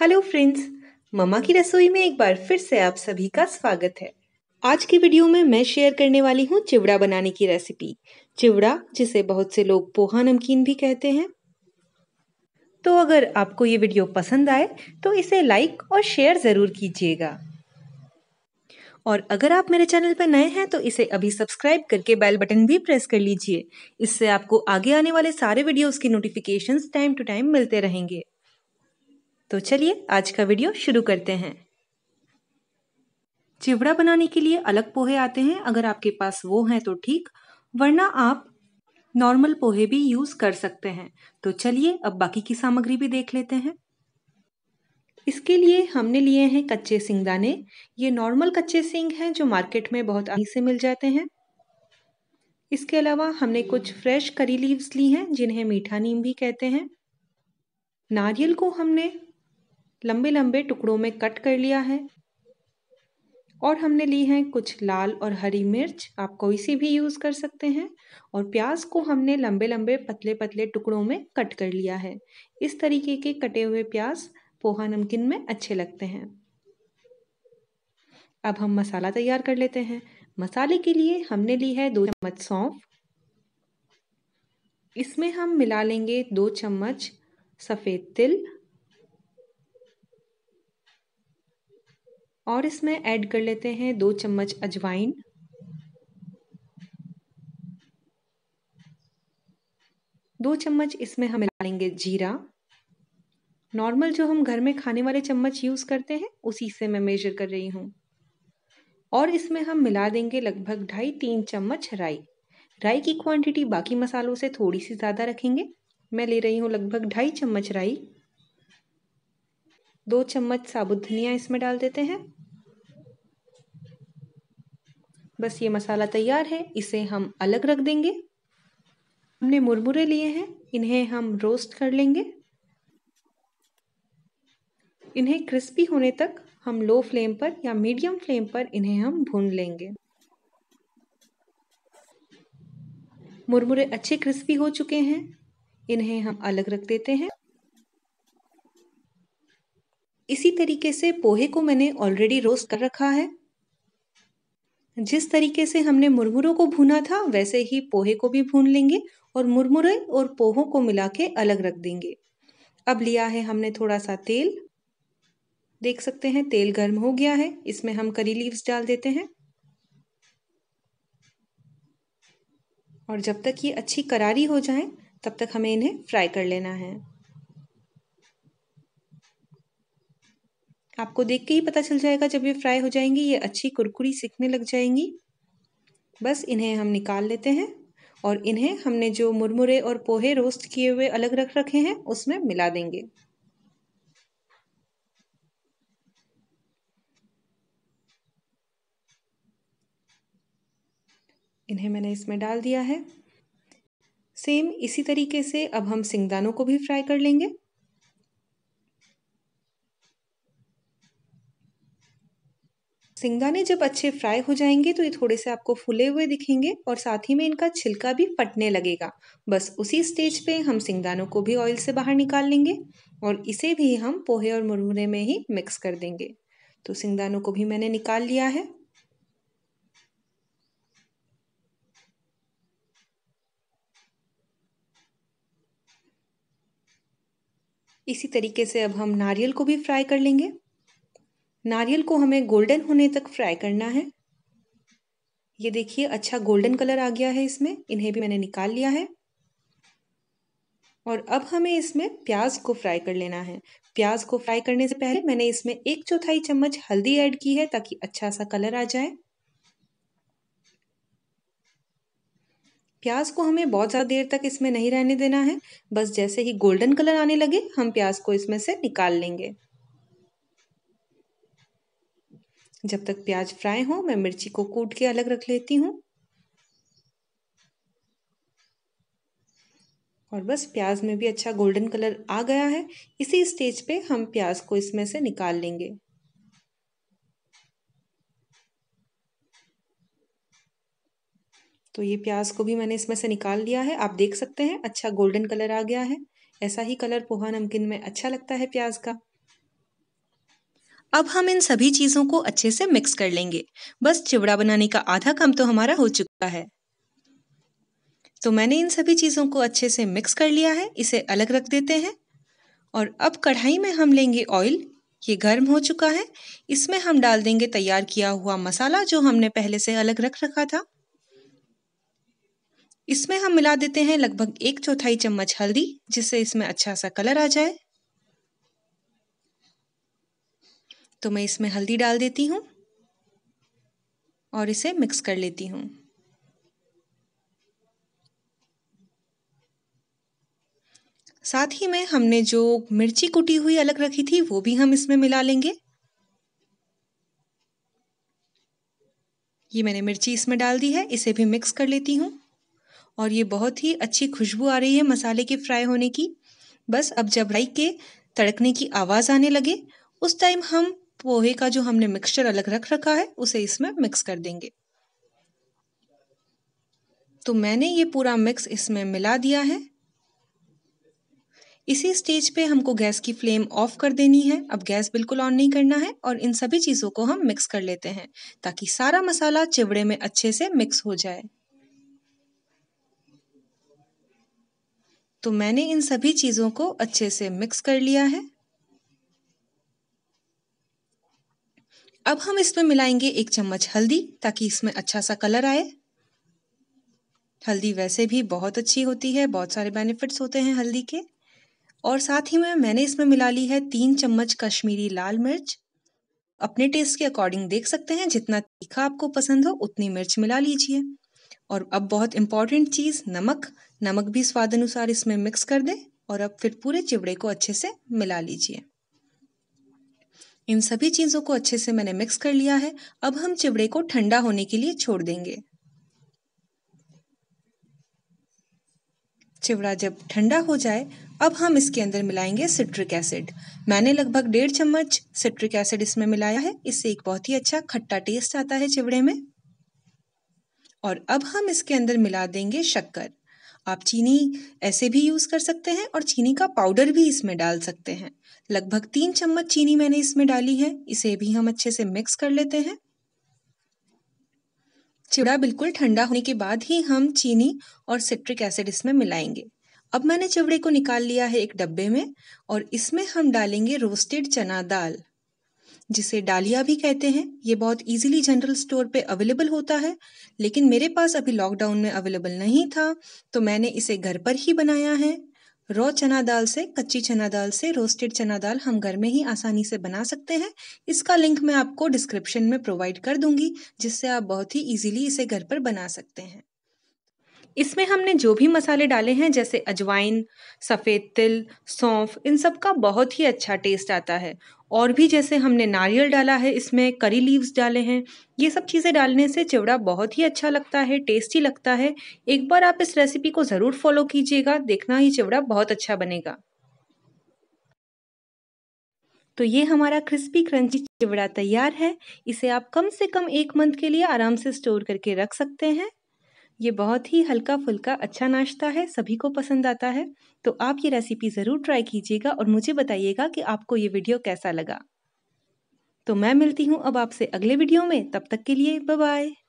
hello friends mama की रसोई में एक बार फिर से आप सभी का स्वागत है आज की वीडियो में मैं शेयर करने वाली हूँ चिवड़ा बनाने की रेसिपी चिवड़ा जिसे बहुत से लोग पोहा नमकीन भी कहते हैं तो अगर आपको ये वीडियो पसंद आए तो इसे लाइक और शेयर ज़रूर कीजिएगा और अगर आप मेरे चैनल पर नए हैं तो इसे अभी सब्सक्राइब करके बेल बटन भी प्रेस कर लीजिए इससे आपको आगे आने वाले सारे वीडियोस की नोटिफिकेशंस टाइम टू टाइम मिलते रहेंगे तो चलिए आज का वीडियो शुरू करते हैं चिवड़ा बनाने के लिए अलग पोहे आते हैं अगर आपके पास वो हैं तो ठीक वरना आप नॉर्मल पोहे भी यूज कर सकते हैं तो चलिए अब बाकी की सामग्री भी देख लेते हैं इसके लिए हमने लिए हैं कच्चे सिंगदाने ये नॉर्मल कच्चे सिंग हैं जो मार्केट में बहुत आसानी से मिल जाते हैं इसके अलावा हमने कुछ फ्रेश करी लीव्स ली हैं जिन्हें मीठा नीम भी कहते हैं नारियल को हमने लंबे लंबे टुकड़ों में कट कर लिया है और हमने ली है कुछ लाल और हरी मिर्च आप कोई सी भी यूज़ कर सकते हैं और प्याज को हमने लंबे लंबे पतले पतले टुकड़ों में कट कर लिया है इस तरीके के कटे हुए प्याज पोहा नमकीन में अच्छे लगते हैं अब हम मसाला तैयार कर लेते हैं मसाले के लिए हमने ली है दो चम्मच सौंफ इसमें हम मिला लेंगे दो चम्मच सफ़ेद तिल और इसमें ऐड कर लेते हैं दो चम्मच अजवाइन दो चम्मच इसमें हम डालेंगे जीरा नॉर्मल जो हम घर में खाने वाले चम्मच यूज़ करते हैं उसी से मैं मेजर कर रही हूँ और इसमें हम मिला देंगे लगभग ढाई तीन चम्मच राई राई की क्वांटिटी बाकी मसालों से थोड़ी सी ज़्यादा रखेंगे मैं ले रही हूँ लगभग ढाई चम्मच राई दो चम्मच साबुत धनिया इसमें डाल देते हैं बस ये मसाला तैयार है इसे हम अलग रख देंगे हमने मुरमुरे लिए हैं इन्हें हम रोस्ट कर लेंगे इन्हें क्रिस्पी होने तक हम लो फ्लेम पर या मीडियम फ्लेम पर इन्हें हम भून लेंगे मुरमुरे अच्छे क्रिस्पी हो चुके हैं इन्हें हम अलग रख देते हैं इसी तरीके से पोहे को मैंने ऑलरेडी रोस्ट कर रखा है जिस तरीके से हमने मुरमुरों को भूना था वैसे ही पोहे को भी भून लेंगे और मुरमुरे और पोहों को मिला के अलग रख देंगे अब लिया है हमने थोड़ा सा तेल देख सकते हैं तेल गर्म हो गया है इसमें हम करी लीव्स डाल देते हैं और जब तक ये अच्छी करारी हो जाए तब तक हमें इन्हें फ्राई कर लेना है आपको देख के ही पता चल जाएगा जब ये फ्राई हो जाएंगी ये अच्छी कुरकुरी सिकने लग जाएंगी बस इन्हें हम निकाल लेते हैं और इन्हें हमने जो मुरमुरे और पोहे रोस्ट किए हुए अलग रख रखे हैं उसमें मिला देंगे इन्हें मैंने इसमें डाल दिया है सेम इसी तरीके से अब हम सिंगदानों को भी फ्राई कर लेंगे सिंगदाने जब अच्छे फ्राई हो जाएंगे तो ये थोड़े से आपको फूले हुए दिखेंगे और साथ ही में इनका छिलका भी फटने लगेगा बस उसी स्टेज पे हम सिंगदानों को भी ऑयल से बाहर निकाल लेंगे और इसे भी हम पोहे और मुरमुरे में ही मिक्स कर देंगे तो सिंगदानों को भी मैंने निकाल लिया है इसी तरीके से अब हम नारियल को भी फ्राई कर लेंगे नारियल को हमें गोल्डन होने तक फ्राई करना है ये देखिए अच्छा गोल्डन कलर आ गया है इसमें इन्हें भी मैंने निकाल लिया है और अब हमें इसमें प्याज को फ्राई कर लेना है प्याज को फ्राई करने से पहले मैंने इसमें एक चौथाई चम्मच हल्दी ऐड की है ताकि अच्छा सा कलर आ जाए प्याज को हमें बहुत ज़्यादा देर तक इसमें नहीं रहने देना है बस जैसे ही गोल्डन कलर आने लगे हम प्याज को इसमें से निकाल लेंगे जब तक प्याज फ्राई हो मैं मिर्ची को कूट के अलग रख लेती हूँ और बस प्याज में भी अच्छा गोल्डन कलर आ गया है इसी स्टेज पे हम प्याज को इसमें से निकाल लेंगे तो ये प्याज को भी मैंने इसमें से निकाल लिया है आप देख सकते हैं अच्छा गोल्डन कलर आ गया है ऐसा ही कलर पोहा नमकीन में अच्छा लगता है प्याज का अब हम इन सभी चीज़ों को अच्छे से मिक्स कर लेंगे बस चिवड़ा बनाने का आधा काम तो हमारा हो चुका है तो मैंने इन सभी चीज़ों को अच्छे से मिक्स कर लिया है इसे अलग रख देते हैं और अब कढ़ाई में हम लेंगे ऑयल ये गर्म हो चुका है इसमें हम डाल देंगे तैयार किया हुआ मसाला जो हमने पहले से अलग रख रखा था इसमें हम मिला देते हैं लगभग एक चौथाई चम्मच हल्दी जिससे इसमें अच्छा सा कलर आ जाए तो मैं इसमें हल्दी डाल देती हूँ और इसे मिक्स कर लेती हूँ साथ ही में हमने जो मिर्ची कुटी हुई अलग रखी थी वो भी हम इसमें मिला लेंगे ये मैंने मिर्ची इसमें डाल दी है इसे भी मिक्स कर लेती हूँ और ये बहुत ही अच्छी खुशबू आ रही है मसाले के फ्राई होने की बस अब जब राई के तड़कने की आवाज़ आने लगे उस टाइम हम पोहे का जो हमने मिक्सचर अलग रख रखा है उसे इसमें मिक्स कर देंगे तो मैंने ये पूरा मिक्स इसमें मिला दिया है इसी स्टेज पे हमको गैस की फ्लेम ऑफ कर देनी है अब गैस बिल्कुल ऑन नहीं करना है और इन सभी चीज़ों को हम मिक्स कर लेते हैं ताकि सारा मसाला चिवड़े में अच्छे से मिक्स हो जाए तो मैंने इन सभी चीज़ों को अच्छे से मिक्स कर लिया है अब हम इसमें मिलाएंगे एक चम्मच हल्दी ताकि इसमें अच्छा सा कलर आए हल्दी वैसे भी बहुत अच्छी होती है बहुत सारे बेनिफिट्स होते हैं हल्दी के और साथ ही में मैंने इसमें मिला ली है तीन चम्मच कश्मीरी लाल मिर्च अपने टेस्ट के अकॉर्डिंग देख सकते हैं जितना तीखा आपको पसंद हो उतनी मिर्च मिला लीजिए और अब बहुत इम्पॉर्टेंट चीज़ नमक नमक भी स्वाद अनुसार इसमें मिक्स कर दें और अब फिर पूरे चिवड़े को अच्छे से मिला लीजिए इन सभी चीज़ों को अच्छे से मैंने मिक्स कर लिया है अब हम चिवड़े को ठंडा होने के लिए छोड़ देंगे चिवड़ा जब ठंडा हो जाए अब हम इसके अंदर मिलाएंगे सिट्रिक एसिड मैंने लगभग डेढ़ चम्मच सिट्रिक एसिड इसमें मिलाया है इससे एक बहुत ही अच्छा खट्टा टेस्ट आता है चिवड़े में और अब हम इसके अंदर मिला देंगे शक्कर आप चीनी ऐसे भी यूज़ कर सकते हैं और चीनी का पाउडर भी इसमें डाल सकते हैं लगभग तीन चम्मच चीनी मैंने इसमें डाली है इसे भी हम अच्छे से मिक्स कर लेते हैं चिवड़ा बिल्कुल ठंडा होने के बाद ही हम चीनी और सिट्रिक एसिड इसमें मिलाएंगे अब मैंने चिवड़े को निकाल लिया है एक डब्बे में और इसमें हम डालेंगे रोस्टेड चना दाल जिसे डालिया भी कहते हैं ये बहुत इजीली जनरल स्टोर पे अवेलेबल होता है लेकिन मेरे पास अभी लॉकडाउन में अवेलेबल नहीं था तो मैंने इसे घर पर ही बनाया है रॉ चना दाल से कच्ची चना दाल से रोस्टेड चना दाल हम घर में ही आसानी से बना सकते हैं इसका लिंक मैं आपको डिस्क्रिप्शन में प्रोवाइड कर दूंगी जिससे आप बहुत ही इजीली इसे घर पर बना सकते हैं इसमें हमने जो भी मसाले डाले हैं जैसे अजवाइन सफ़ेद तिल सौंफ इन सब का बहुत ही अच्छा टेस्ट आता है और भी जैसे हमने नारियल डाला है इसमें करी लीव्स डाले हैं ये सब चीज़ें डालने से चिवड़ा बहुत ही अच्छा लगता है टेस्टी लगता है एक बार आप इस रेसिपी को ज़रूर फॉलो कीजिएगा देखना ही चिवड़ा बहुत अच्छा बनेगा तो ये हमारा क्रिस्पी क्रंची चिवड़ा तैयार है इसे आप कम से कम एक मंथ के लिए आराम से स्टोर करके रख सकते हैं ये बहुत ही हल्का फुल्का अच्छा नाश्ता है सभी को पसंद आता है तो आप ये रेसिपी ज़रूर ट्राई कीजिएगा और मुझे बताइएगा कि आपको ये वीडियो कैसा लगा तो मैं मिलती हूँ अब आपसे अगले वीडियो में तब तक के लिए बाय